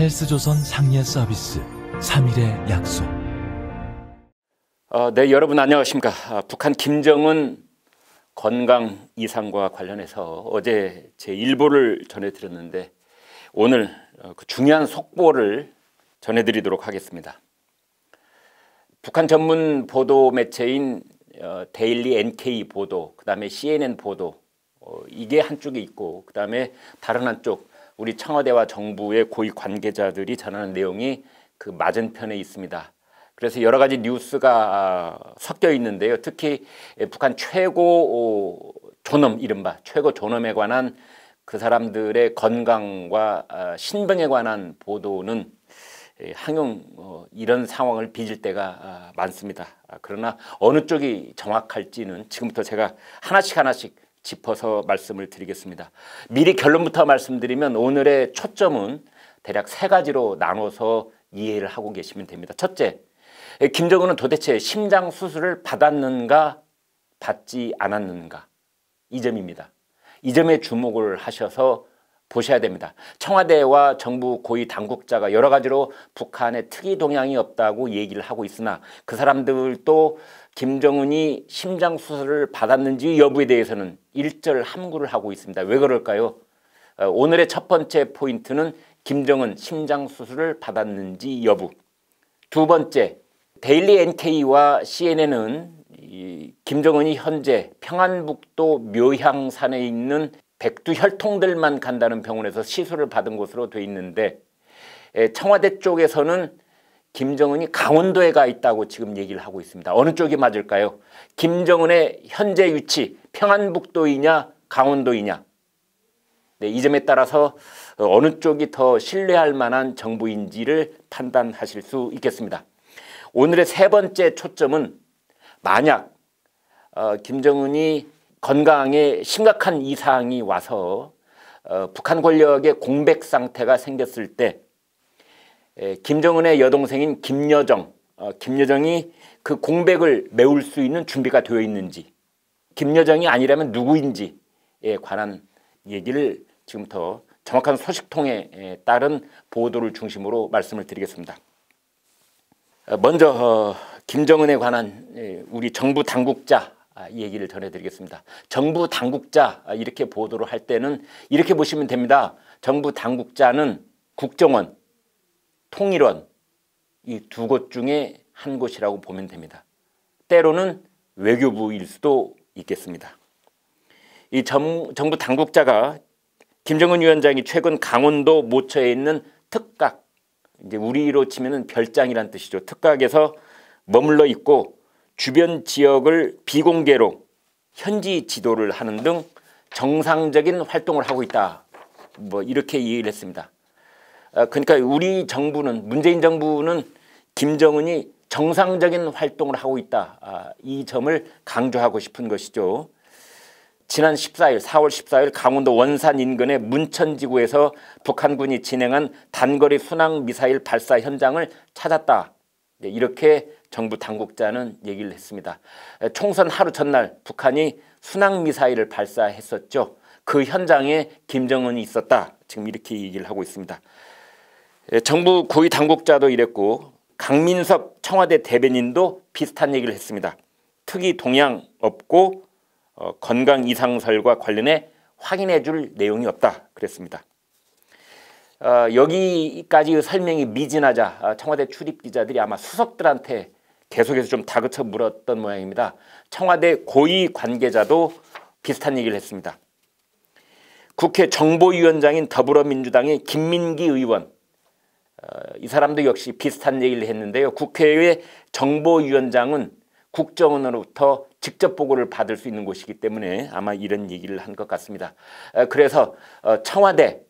헬스조선 상예 서비스 3일의 약속. 어, 네, 여러분 안녕하십니까. 아, 북한 김정은 건강 이상과 관련해서 어제 제 일보를 전해드렸는데 오늘 어, 그 중요한 속보를 전해드리도록 하겠습니다. 북한 전문 보도 매체인 어, 데일리 NK 보도, 그 다음에 CNN 보도, 어, 이게 한쪽에 있고, 그 다음에 다른 한쪽 우리 청와대와 정부의 고위 관계자들이 전하는 내용이 그 맞은편에 있습니다. 그래서 여러 가지 뉴스가 아, 섞여 있는데요. 특히 예, 북한 최고 존엄 이른바 최고 존엄에 관한 그 사람들의 건강과 아, 신병에 관한 보도는 예, 항용 어, 이런 상황을 빚을 때가 아, 많습니다. 그러나 어느 쪽이 정확할지는 지금부터 제가 하나씩 하나씩 짚어서 말씀을 드리겠습니다. 미리 결론부터 말씀드리면 오늘의 초점은 대략 세 가지로 나눠서 이해를 하고 계시면 됩니다. 첫째, 김정은은 도대체 심장 수술을 받았는가 받지 않았는가 이 점입니다. 이 점에 주목을 하셔서 보셔야 됩니다. 청와대와 정부 고위 당국자가 여러 가지로 북한의 특이 동향이 없다고 얘기를 하고 있으나 그 사람들도 김정은이 심장 수술을 받았는지 여부에 대해서는 일절 함구를 하고 있습니다. 왜 그럴까요? 어, 오늘의 첫 번째 포인트는 김정은 심장 수술을 받았는지 여부. 두 번째, 데일리 NK와 CNN은 김정은이 현재 평안북도 묘향산에 있는 백두 혈통들만 간다는 병원에서 시술을 받은 것으로 돼 있는데 청와대 쪽에서는 김정은이 강원도에 가 있다고 지금 얘기를 하고 있습니다. 어느 쪽이 맞을까요? 김정은의 현재 위치 평안북도이냐 강원도이냐 네, 이 점에 따라서 어, 어느 쪽이 더 신뢰할 만한 정부인지를 판단하실 수 있겠습니다. 오늘의 세 번째 초점은 만약 어, 김정은이 건강에 심각한 이상이 와서 어, 북한 권력의 공백 상태가 생겼을 때 에, 김정은의 여동생인 김여정, 어, 김여정이 그 공백을 메울 수 있는 준비가 되어 있는지 김여정이 아니라면 누구인지에 관한 얘기를 지금부터 정확한 소식통에 따른 보도를 중심으로 말씀을 드리겠습니다. 어, 먼저 어, 김정은에 관한 우리 정부 당국자 아, 얘기를 전해드리겠습니다. 정부 당국자 아, 이렇게 보도를 할 때는 이렇게 보시면 됩니다. 정부 당국자는 국정원, 통일원 이 두 곳 중에 한 곳이라고 보면 됩니다. 때로는 외교부일 수도 있겠습니다. 이 정, 정부 당국자가 김정은 위원장이 최근 강원도 모처에 있는 특각 이제 우리로 치면 별장이란 뜻이죠. 특각에서 머물러 있고 주변 지역을 비공개로 현지 지도를 하는 등 정상적인 활동을 하고 있다. 뭐 이렇게 이해를 했습니다. 아, 그러니까 우리 정부는 문재인 정부는 김정은이 정상적인 활동을 하고 있다. 아, 이 점을 강조하고 싶은 것이죠. 지난 14일 4월 14일 강원도 원산 인근의 문천지구에서 북한군이 진행한 단거리 순항미사일 발사 현장을 찾았다. 네, 이렇게 정부 당국자는 얘기를 했습니다. 총선 하루 전날 북한이 순항미사일을 발사했었죠. 그 현장에 김정은이 있었다. 지금 이렇게 얘기를 하고 있습니다. 정부 고위 당국자도 이랬고 강민석 청와대 대변인도 비슷한 얘기를 했습니다. 특이 동향 없고 어, 건강 이상설과 관련해 확인해 줄 내용이 없다 그랬습니다. 어, 여기까지 설명이 미진하자 아, 청와대 출입 기자들이 아마 수석들한테 계속해서 좀 다그쳐 물었던 모양입니다. 청와대 고위 관계자도 비슷한 얘기를 했습니다. 국회 정보위원장인 더불어민주당의 김민기 의원 어, 이 사람도 역시 비슷한 얘기를 했는데요. 국회의 정보위원장은 국정원으로부터 직접 보고를 받을 수 있는 곳이기 때문에 아마 이런 얘기를 한 것 같습니다. 그래서 어, 청와대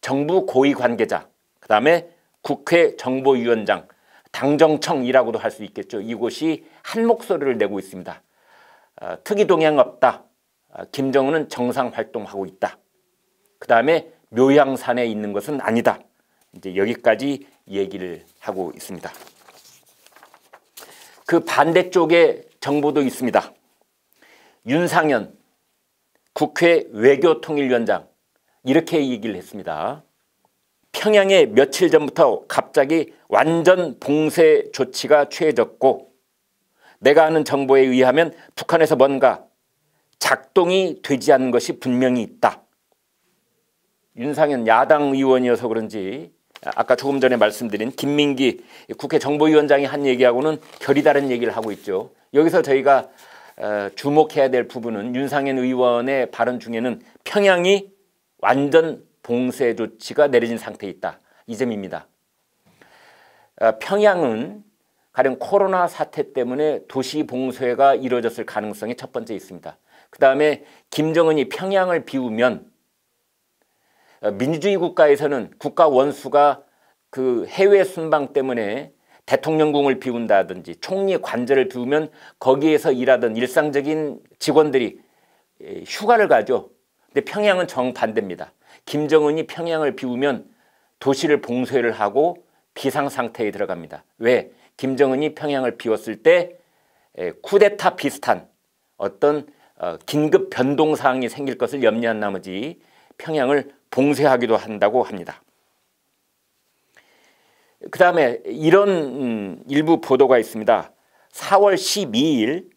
정부 고위 관계자 그다음에 국회 정보위원장 당정청이라고도 할 수 있겠죠. 이곳이 한 목소리를 내고 있습니다. 어, 특이 동향 없다. 어, 김정은은 정상 활동하고 있다. 그 다음에 묘양산에 있는 것은 아니다. 이제 여기까지 얘기를 하고 있습니다. 그 반대쪽에 정보도 있습니다. 윤상현 국회 외교통일위원장 이렇게 얘기를 했습니다. 평양에 며칠 전부터 갑자기 완전 봉쇄 조치가 취해졌고 내가 아는 정보에 의하면 북한에서 뭔가 작동이 되지 않는 것이 분명히 있다. 윤상현 야당 의원이어서 그런지 아까 조금 전에 말씀드린 김민기 국회 정보위원장이 한 얘기하고는 결이 다른 얘기를 하고 있죠. 여기서 저희가 어, 주목해야 될 부분은 윤상현 의원의 발언 중에는 평양이 완전 봉쇄 조치가 내려진 상태에 있다. 이 점입니다. 아, 평양은 가령 코로나 사태 때문에 도시 봉쇄가 이루어졌을 가능성이 첫 번째 있습니다. 그 다음에 김정은이 평양을 비우면 아, 민주주의 국가에서는 국가 원수가 그 해외 순방 때문에 대통령궁을 비운다든지 총리 관절을 비우면 거기에서 일하던 일상적인 직원들이 예, 휴가를 가죠. 근데 평양은 정반대입니다. 김정은이 평양을 비우면 도시를 봉쇄를 하고 비상상태에 들어갑니다. 왜? 김정은이 평양을 비웠을 때 쿠데타 비슷한 어떤 어, 긴급 변동사항이 생길 것을 염려한 나머지 평양을 봉쇄하기도 한다고 합니다. 그 다음에 이런 음, 일부 보도가 있습니다. 4월 12일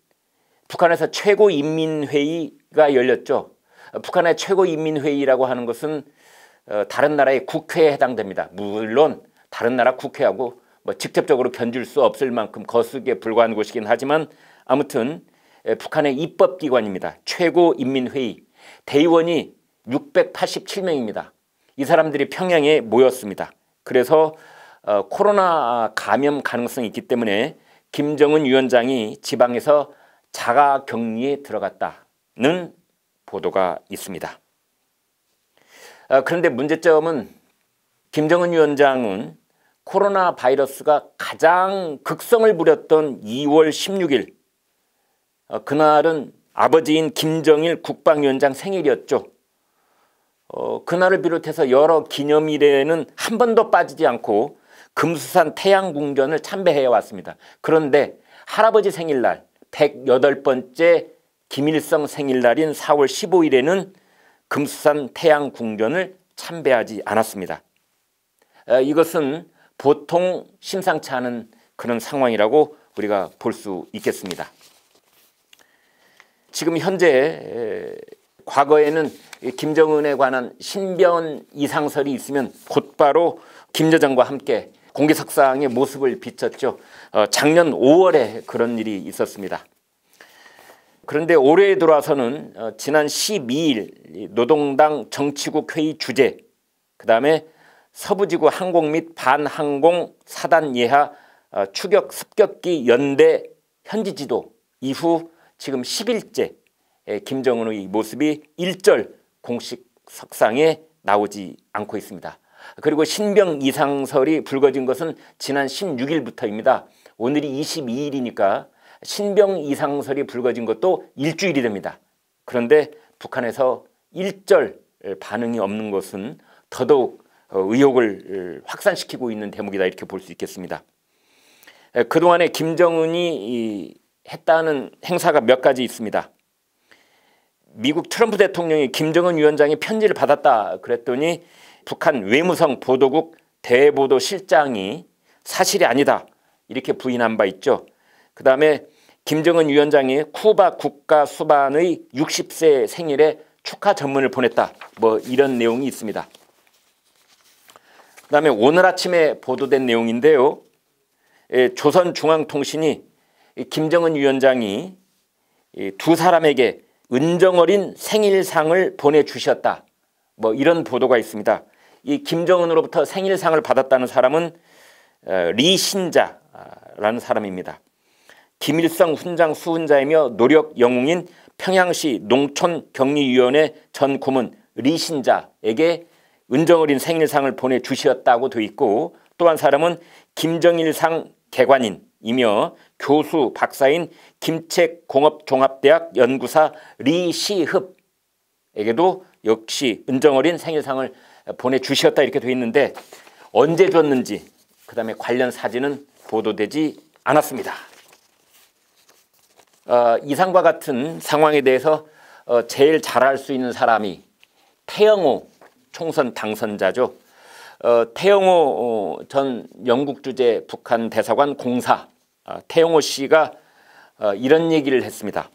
북한에서 최고인민회의가 열렸죠. 북한의 최고인민회의라고 하는 것은 어, 다른 나라의 국회에 해당됩니다. 물론 다른 나라 국회하고 뭐 직접적으로 견줄 수 없을 만큼 거수기에 불과한 곳이긴 하지만 아무튼 북한의 입법기관입니다. 최고인민회의 대의원이 687명입니다. 이 사람들이 평양에 모였습니다. 그래서 어, 코로나 감염 가능성이 있기 때문에 김정은 위원장이 지방에서 자가 격리에 들어갔다는 보도가 있습니다. 어, 그런데 문제점은 김정은 위원장은 코로나 바이러스가 가장 극성을 부렸던 2월 16일 어, 그날은 아버지인 김정일 국방위원장 생일이었죠. 어, 그날을 비롯해서 여러 기념일에는 한 번도 빠지지 않고 금수산 태양궁전을 참배해 왔습니다. 그런데 할아버지 생일날 108번째 김일성 생일날인 4월 15일에는 금수산 태양 궁전을 참배하지 않았습니다. 이것은 보통 심상치 않은 그런 상황이라고 우리가 볼 수 있겠습니다. 지금 현재 과거에는 김정은에 관한 신변 이상설이 있으면 곧바로 김여정과 함께 공개석상의 모습을 비쳤죠. 어, 작년 5월에 그런 일이 있었습니다. 그런데 올해에 들어와서는 어, 지난 12일 노동당 정치국 회의 주재 그 다음에 서부지구 항공 및 반항공 사단 예하 어, 추격 습격기 연대 현지 지도 이후 지금 10일째 김정은의 모습이 일절 공식 석상에 나오지 않고 있습니다. 그리고 신병 이상설이 불거진 것은 지난 16일부터입니다. 오늘이 22일이니까 신병 이상설이 불거진 것도 일주일이 됩니다. 그런데 북한에서 일절 반응이 없는 것은 더더욱 어, 의혹을 확산시키고 있는 대목이다 이렇게 볼 수 있겠습니다. 그동안에 김정은이 했다는 행사가 몇 가지 있습니다. 미국 트럼프 대통령이 김정은 위원장이 편지를 받았다 그랬더니 북한 외무성 보도국 대보도 실장이 사실이 아니다 이렇게 부인한 바 있죠. 그 다음에 김정은 위원장이 쿠바 국가 수반의 60세 생일에 축하 전문을 보냈다. 뭐 이런 내용이 있습니다. 그다음에 오늘 아침에 보도된 내용인데요. 예, 조선중앙통신이 김정은 위원장이 두 사람에게 은정어린 생일상을 보내주셨다. 뭐 이런 보도가 있습니다. 이 김정은으로부터 생일상을 받았다는 사람은 어, 리신자라는 사람입니다. 김일성 훈장 수훈자이며 노력 영웅인 평양시 농촌격리위원회 전 고문 리신자에게 은정어린 생일상을 보내주셨다고 돼 있고 또한 사람은 김정일상 개관인이며 교수 박사인 김책공업종합대학 연구사 리시흡에게도 역시 은정어린 생일상을 보내주셨다 이렇게 돼 있는데 언제 줬는지 그 다음에 관련 사진은 보도되지 않았습니다. 어, 이상과 같은 상황에 대해서 어, 제일 잘할 수 있는 사람이 태영호 총선 당선자죠. 어, 태영호 어, 전 영국 주재 북한 대사관 공사 어, 태영호 씨가 어, 이런 얘기를 했습니다.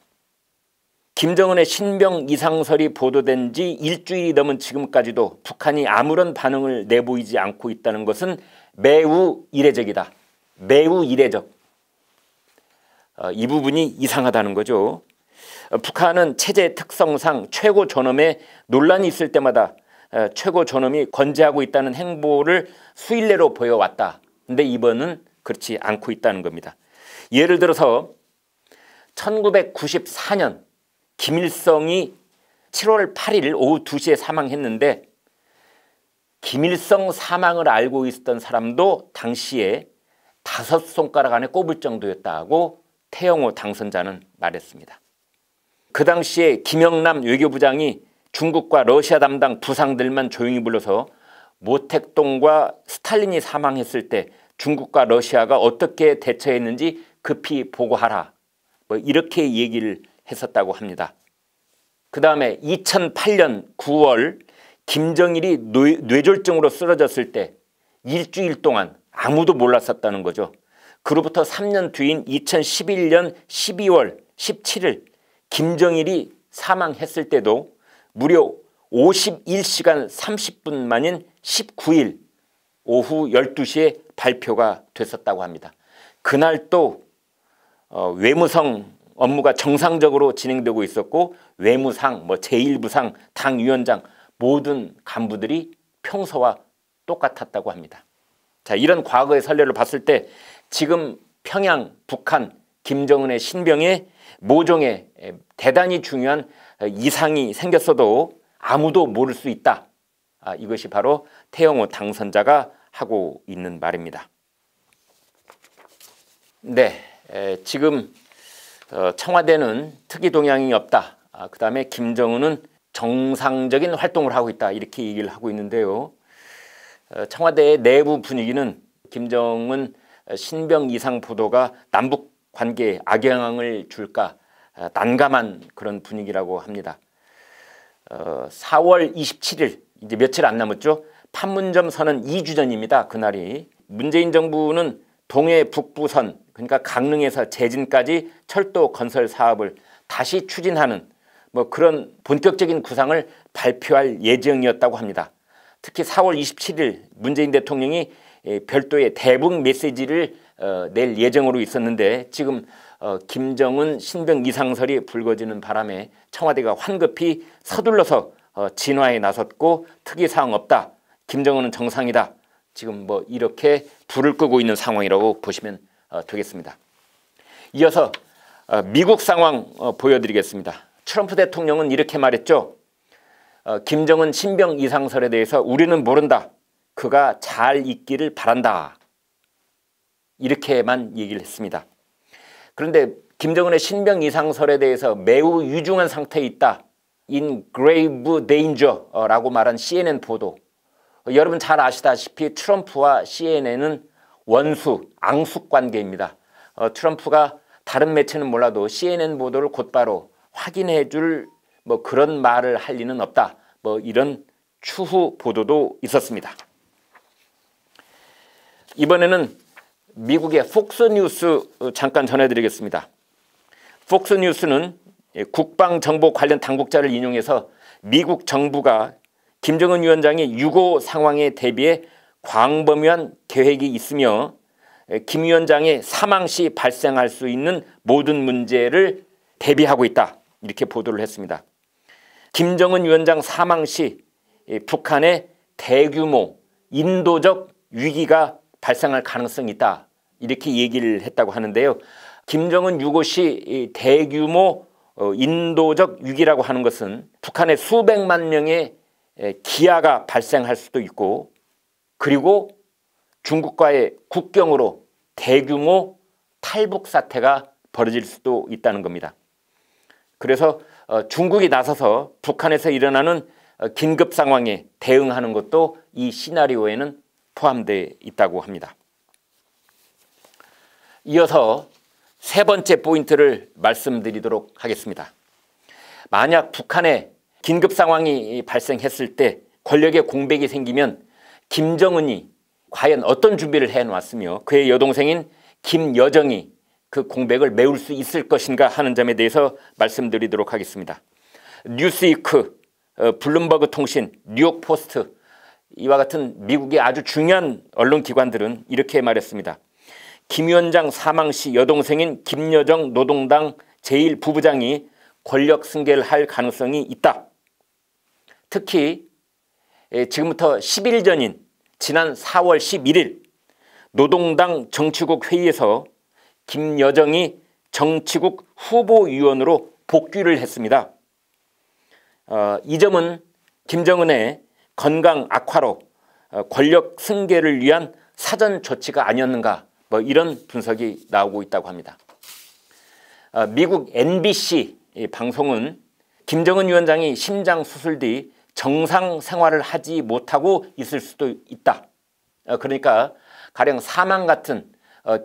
김정은의 신병 이상설이 보도된 지 일주일이 넘은 지금까지도 북한이 아무런 반응을 내보이지 않고 있다는 것은 매우 이례적이다. 매우 이례적. 어, 이 부분이 이상하다는 거죠. 어, 북한은 체제 특성상 최고 존엄에 논란이 있을 때마다 어, 최고 존엄이 건재하고 있다는 행보를 수일례로 보여왔다. 근데 이번은 그렇지 않고 있다는 겁니다. 예를 들어서 1994년 김일성이 7월 8일 오후 2시에 사망했는데 김일성 사망을 알고 있었던 사람도 당시에 다섯 손가락 안에 꼽을 정도였다고 태영호 당선자는 말했습니다. 그 당시에 김영남 외교부장이 중국과 러시아 담당 부상들만 조용히 불러서 모택동과 스탈린이 사망했을 때 중국과 러시아가 어떻게 대처했는지 급히 보고하라 뭐 이렇게 얘기를 했었다고 합니다. 그 다음에 2008년 9월 김정일이 뇌, 뇌졸중으로 쓰러졌을 때 일주일 동안 아무도 몰랐었다는 거죠. 그로부터 3년 뒤인 2011년 12월 17일 김정일이 사망했을 때도 무려 51시간 30분 만인 19일 오후 12시에 발표가 됐었다고 합니다. 그날 또 어, 외무성 업무가 정상적으로 진행되고 있었고 외무상, 뭐 제1부상, 당위원장 모든 간부들이 평소와 똑같았다고 합니다. 자 이런 과거의 선례를 봤을 때 지금 평양, 북한, 김정은의 신병에 모종에 대단히 중요한 어, 이상이 생겼어도 아무도 모를 수 있다. 아, 이것이 바로 태영호 당선자가 하고 있는 말입니다. 네, 에, 지금 어, 청와대는 특이 동향이 없다. 아, 그 다음에 김정은은 정상적인 활동을 하고 있다. 이렇게 얘기를 하고 있는데요. 어, 청와대의 내부 분위기는 김정은 신병 이상 보도가 남북 관계에 악영향을 줄까 아, 난감한 그런 분위기라고 합니다. 4월 어, 27일 이제 며칠 안 남았죠. 판문점 선언 2주 전입니다. 그날이 문재인 정부는 동해 북부선 그러니까 강릉에서 제진까지 철도 건설 사업을 다시 추진하는 뭐 그런 본격적인 구상을 발표할 예정이었다고 합니다. 특히 4월 27일 문재인 대통령이 별도의 대북 메시지를 어, 낼 예정으로 있었는데 지금 어, 김정은 신병 이상설이 불거지는 바람에 청와대가 황급히 서둘러서 어, 진화에 나섰고 특이사항 없다. 김정은은 정상이다. 지금 뭐 이렇게 불을 끄고 있는 상황이라고 보시면 되겠습니다. 이어서 미국 상황 보여드리겠습니다. 트럼프 대통령은 이렇게 말했죠. 김정은 신병 이상설에 대해서 우리는 모른다. 그가 잘 있기를 바란다. 이렇게만 얘기를 했습니다. 그런데 김정은의 신병 이상설에 대해서 매우 유중한 상태에 있다. in grave danger라고 말한 CNN 보도. 여러분 잘 아시다시피 트럼프와 CNN은 원수, 앙숙 관계입니다. 어, 트럼프가 다른 매체는 몰라도 CNN 보도를 곧바로 확인해 줄 뭐 그런 말을 할 리는 없다. 뭐 이런 추후 보도도 있었습니다. 이번에는 미국의 폭스뉴스 어, 잠깐 전해드리겠습니다. 폭스뉴스는 예, 국방정보 관련 당국자를 인용해서 미국 정부가 김정은 위원장의 유고 상황에 대비해 광범위한 계획이 있으며 예, 김 위원장의 사망 시 발생할 수 있는 모든 문제를 대비하고 있다 이렇게 보도를 했습니다. 김정은 위원장 사망 시 예, 북한의 대규모 인도적 위기가 발생할 가능성이 있다 이렇게 얘기를 했다고 하는데요. 김정은 유고시 대규모 어, 인도적 위기라고 하는 것은 북한의 수백만 명의 기아가 발생할 수도 있고 그리고 중국과의 국경으로 대규모 탈북 사태가 벌어질 수도 있다는 겁니다. 그래서 어, 중국이 나서서 북한에서 일어나는 어, 긴급 상황에 대응하는 것도 이 시나리오에는 포함되어 있다고 합니다. 이어서 세 번째 포인트를 말씀드리도록 하겠습니다. 만약 북한에 긴급 상황이 발생했을 때 권력의 공백이 생기면 김정은이 과연 어떤 준비를 해놓았으며 그의 여동생인 김여정이 그 공백을 메울 수 있을 것인가 하는 점에 대해서 말씀드리도록 하겠습니다. 뉴스이크, 어, 블룸버그 통신, 뉴욕포스트, 이와 같은 미국의 아주 중요한 언론기관들은 이렇게 말했습니다. 김 위원장 사망 시 여동생인 김여정 노동당 제1부부장이 권력 승계를 할 가능성이 있다. 특히 예, 지금부터 10일 전인 지난 4월 11일 노동당 정치국 회의에서 김여정이 정치국 후보위원으로 복귀를 했습니다. 어, 이 점은 김정은의 건강 악화로 어, 권력 승계를 위한 사전 조치가 아니었는가 뭐 이런 분석이 나오고 있다고 합니다. 어, 미국 NBC 방송은 김정은 위원장이 심장 수술 뒤 정상 생활을 하지 못하고 있을 수도 있다. 어, 그러니까 가령 사망 같은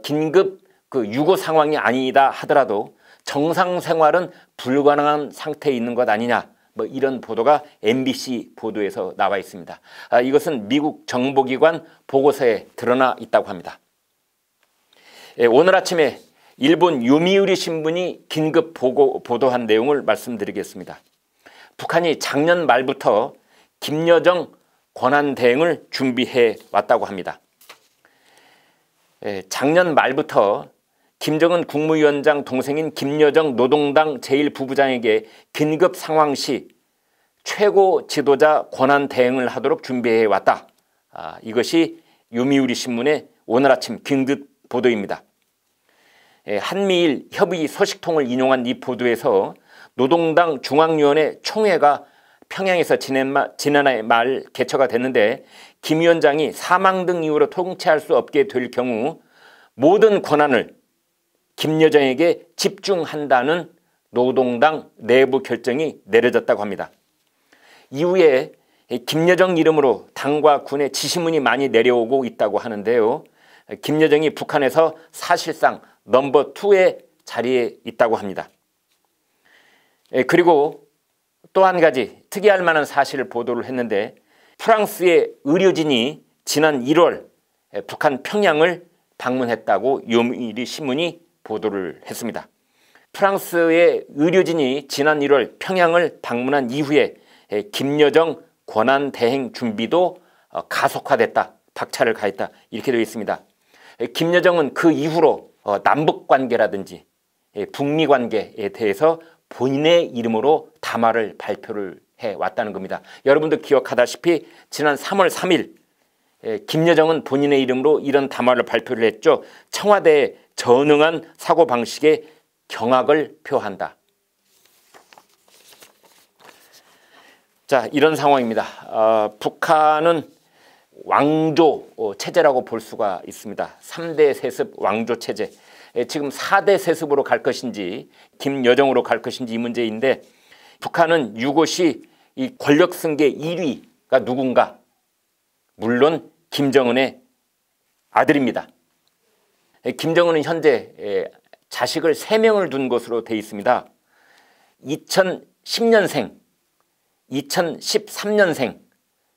긴급 그 유고 상황이 아니다 하더라도 정상 생활은 불가능한 상태에 있는 것 아니냐 뭐 이런 보도가 MBC 보도에서 나와 있습니다. 아, 이것은 미국 정보기관 보고서에 드러나 있다고 합니다. 예, 오늘 아침에 일본 유미우리 신문이 긴급 보고, 보도한 내용을 말씀드리겠습니다. 북한이 작년 말부터 김여정 권한대행을 준비해 왔다고 합니다. 예, 작년 말부터 김정은 국무위원장 동생인 김여정 노동당 제1부부장에게 긴급 상황 시 최고 지도자 권한 대행을 하도록 준비해 왔다. 아, 이것이 유미우리 신문의 오늘 아침 긴급 보도입니다. 예, 한미일 협의 소식통을 인용한 이 보도에서 노동당 중앙위원회 총회가 평양에서 지난해 말 개최가 됐는데 김 위원장이 사망 등 이유로 통치할 수 없게 될 경우 모든 권한을 김여정에게 집중한다는 노동당 내부 결정이 내려졌다고 합니다. 이후에 김여정 이름으로 당과 군의 지시문이 많이 내려오고 있다고 하는데요. 김여정이 북한에서 사실상 넘버 2의 자리에 있다고 합니다. 예, 그리고 또 한 가지 특이할 만한 사실을 보도를 했는데 프랑스의 의료진이 지난 1월 북한 평양을 방문했다고 요미리 신문이 보도를 했습니다. 프랑스의 의료진이 지난 1월 평양을 방문한 이후에 김여정 권한 대행 준비도 어, 가속화됐다. 박차를 가했다. 이렇게 되어 있습니다. 김여정은 그 이후로 어, 남북 관계라든지 북미 관계에 대해서 본인의 이름으로 담화를 발표를 해 왔다는 겁니다. 여러분도 기억하다시피 지난 3월 3일 김여정은 본인의 이름으로 이런 담화를 발표를 했죠. 청와대 에 전능한 사고방식의 경악을 표한다. 자 이런 상황입니다. 어, 북한은 왕조 어, 체제라고 볼 수가 있습니다. 3대 세습 왕조 체제. 예, 지금 4대 세습으로 갈 것인지 김여정으로 갈 것인지 이 문제인데 북한은 유고시 이 권력 승계 1위가 누군가? 물론 김정은의 아들입니다. 예, 김정은은 현재 예, 자식을 3명을 둔 것으로 돼 있습니다. 2010년생, 2013년생,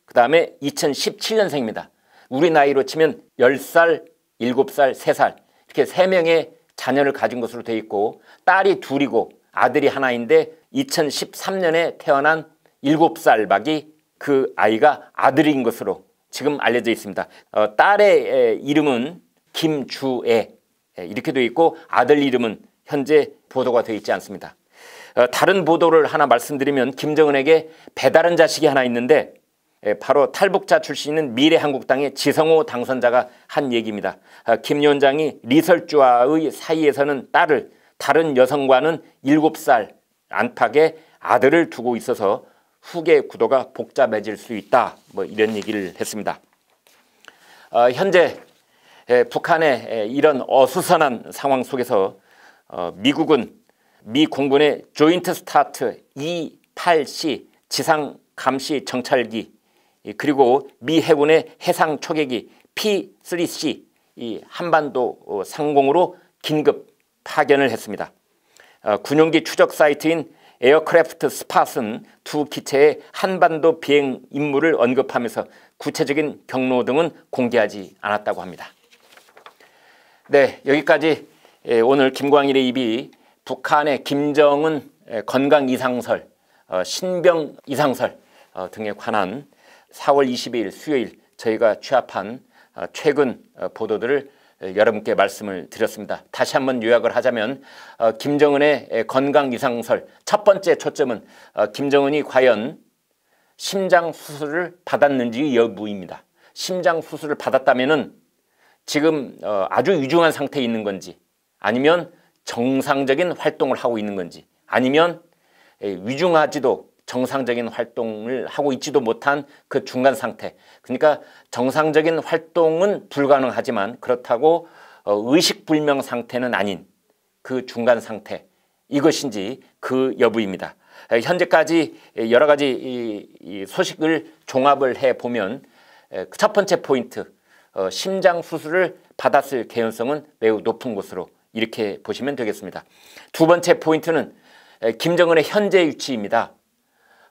그 다음에 2017년생입니다. 우리 나이로 치면 10살, 7살, 3살 이렇게 3명의 자녀를 가진 것으로 돼 있고 딸이 둘이고 아들이 하나인데 2013년에 태어난 7살박이 그 아이가 아들인 것으로 지금 알려져 있습니다. 어, 딸의 이름은 김주애 예, 이렇게 돼 있고 아들 이름은 현재 보도가 되어 있지 않습니다. 어, 다른 보도를 하나 말씀드리면 김정은에게 배다른 자식이 하나 있는데 예, 바로 탈북자 출신인 미래한국당의 지성호 당선자가 한 얘기입니다. 어, 김 위원장이 리설주와의 사이에서는 딸을 다른 여성과는 7살 안팎의 아들을 두고 있어서 후계 구도가 복잡해질 수 있다. 뭐 이런 얘기를 했습니다. 어, 현재 예, 북한의 예, 이런 어수선한 상황 속에서 어, 미국은 미 공군의 조인트 스타트 E-8C 지상 감시 정찰기 그리고 미 해군의 해상 초계기 P-3C 이 한반도 어, 상공으로 긴급 파견을 했습니다. 어, 군용기 추적 사이트인 에어크래프트 스팟은 두 기체의 한반도 비행 임무를 언급하면서 구체적인 경로 등은 공개하지 않았다고 합니다. 네, 여기까지 예, 오늘 김광일의 입이 북한의 김정은 예, 건강 이상설, 어, 신병 이상설 어, 등에 관한 4월 22일 수요일 저희가 취합한 어, 최근 보도들을 예, 여러분께 말씀을 드렸습니다. 다시 한번 요약을 하자면 김정은의 건강 이상설 첫 번째 초점은 김정은이 과연 심장 수술을 받았는지 여부입니다. 심장 수술을 받았다면은 지금 어, 아주 위중한 상태에 있는 건지 아니면 정상적인 활동을 하고 있는 건지 아니면 예, 위중하지도 정상적인 활동을 하고 있지도 못한 그 중간 상태 그러니까 정상적인 활동은 불가능하지만 그렇다고 어, 의식불명 상태는 아닌 그 중간 상태 이것인지 그 여부입니다. 예, 현재까지 예, 여러 가지 소식을 종합을 해보면 첫 번째 포인트 어, 심장 수술을 받았을 개연성은 매우 높은 것으로 이렇게 보시면 되겠습니다. 두 번째 포인트는 김정은의 현재 위치입니다.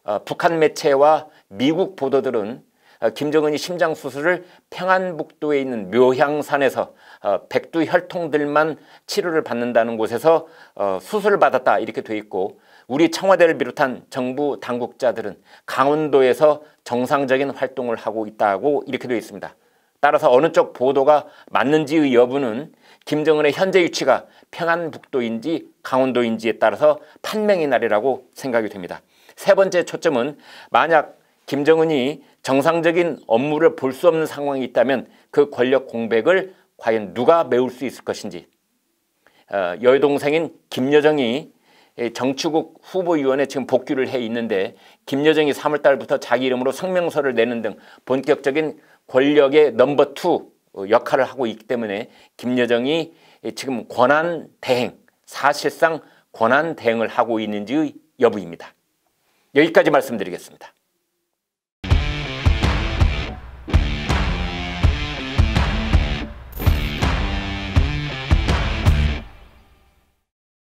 어, 북한 매체와 미국 보도들은 어, 김정은이 심장 수술을 평안북도에 있는 묘향산에서 어, 백두 혈통들만 치료를 받는다는 곳에서 어, 수술을 받았다 이렇게 돼 있고 우리 청와대를 비롯한 정부 당국자들은 강원도에서 정상적인 활동을 하고 있다고 이렇게 돼 있습니다. 따라서 어느 쪽 보도가 맞는지의 여부는 김정은의 현재 위치가 평안북도인지 강원도인지에 따라서 판명이 날이라고 생각이 됩니다. 세 번째 초점은 만약 김정은이 정상적인 업무를 볼 수 없는 상황이 있다면 그 권력 공백을 과연 누가 메울 수 있을 것인지 어, 여동생인 김여정이 정치국 후보위원회 지금 복귀를 해 있는데 김여정이 3월달부터 자기 이름으로 성명서를 내는 등 본격적인 권력의 넘버 투 어, 역할을 하고 있기 때문에 김여정이 지금 권한 대행, 사실상 권한 대행을 하고 있는지 여부입니다. 여기까지 말씀드리겠습니다.